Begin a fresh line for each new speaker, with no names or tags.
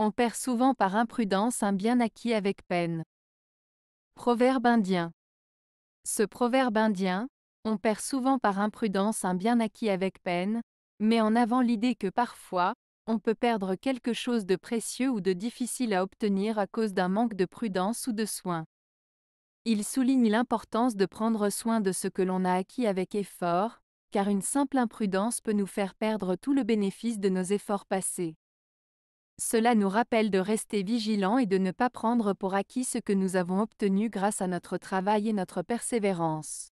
On perd souvent par imprudence un bien acquis avec peine. Proverbe indien. Ce proverbe indien, on perd souvent par imprudence un bien acquis avec peine, mais en avant l'idée que parfois, on peut perdre quelque chose de précieux ou de difficile à obtenir à cause d'un manque de prudence ou de soin. Il souligne l'importance de prendre soin de ce que l'on a acquis avec effort, car une simple imprudence peut nous faire perdre tout le bénéfice de nos efforts passés. Cela nous rappelle de rester vigilants et de ne pas prendre pour acquis ce que nous avons obtenu grâce à notre travail et notre persévérance.